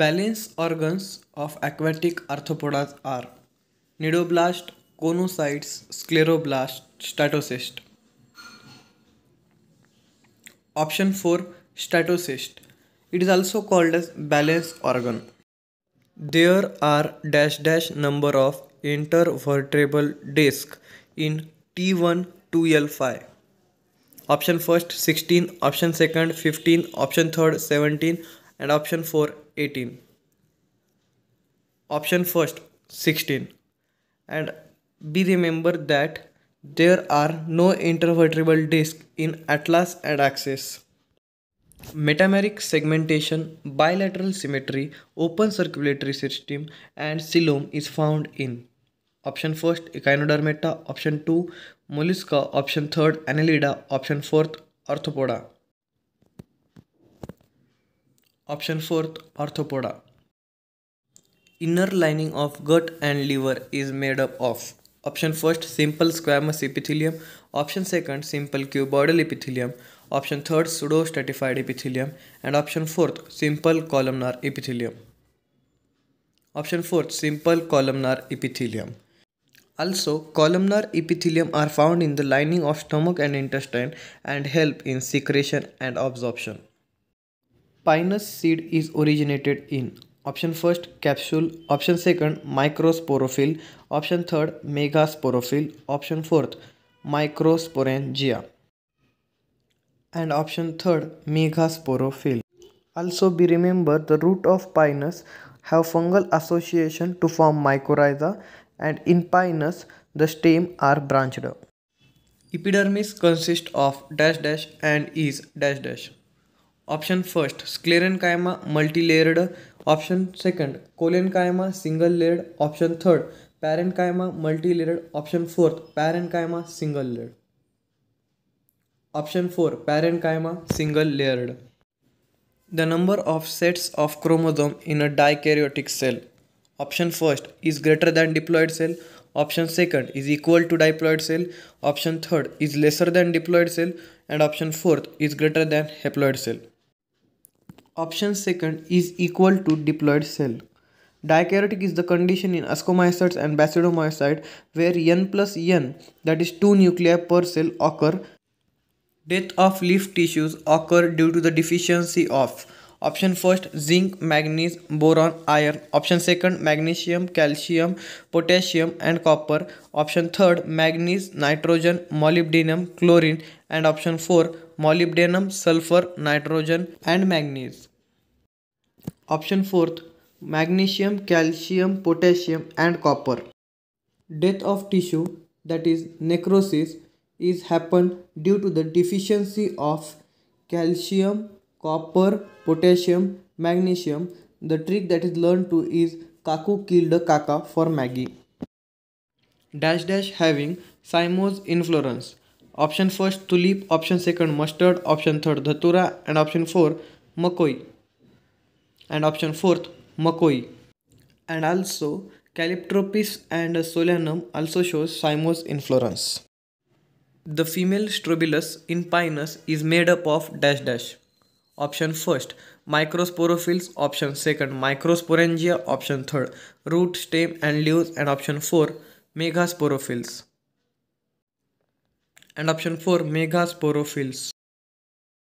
Balance organs of aquatic arthropoda are cnidoblast choanocytes scleroblast statocyst option four statocyst it is also called as balance organ there are dash dash number of intervertebral disc in T one two L five option first sixteen option second fifteen option third seventeen and option 4 18 option first 16 and be remember that there are no intervertebral disc in atlas and axis metameric segmentation bilateral symmetry open circulatory system and coelom is found in option first echinodermata option 2 mollusca option third annelida option fourth arthropoda Option 4th Arthropoda. Inner lining of gut and liver is made up of Option 1st simple squamous epithelium, option 2nd simple cuboidal epithelium, option 3rd pseudostratified epithelium and option 4th simple columnar epithelium. Option 4th simple columnar epithelium. Also, columnar epithelium are found in the lining of stomach and intestine and help in secretion and absorption. Pinus seed is originated in option first capsule, option second microsporophyll, option third megasporophyll, option fourth microsporangia and option third megasporophyll. Also be remember the root of pinus have fungal association to form mycorrhiza and in pinus the stem are branched. Epidermis consists of dash dash and is dash dash. Option first, sclerenchyma multilayered. Option second, colenchyma single layered. Option third, parenchyma multilayered. Option fourth, parenchyma single layered. Option 4, parenchyma single layered. The number of sets of chromosome in a dikaryotic cell. Option first is greater than diploid cell. Option second is equal to diploid cell. Option third is lesser than diploid cell. And option fourth is greater than haploid cell. Option second is equal to diploid cell. Dikaryotic is the condition in ascomycetes and basidiomycete where n plus n that is 2 nuclei per cell occur. Death of leaf tissues occur due to the deficiency of option first zinc magnesium boron iron option second magnesium calcium potassium and copper option third magnesium, nitrogen molybdenum chlorine and option 4 molybdenum sulfur nitrogen and magnesium. option fourth magnesium calcium potassium and copper death of tissue that is necrosis is happened due to the deficiency of calcium copper, potassium, magnesium. The trick that is learned to is Kaku killed Kaka for Maggie. Dash dash having Simo's influence. Option first tulip, option second mustard, option third dhatura, and option four makoi. And option fourth makoi. And also Calyptropis and Solanum also shows Simo's influence. The female Strobilus in Pinus is made up of dash dash option first microsporophylls option second microsporangia option third root stem and leaves and option 4 megasporophylls and option 4 megasporophylls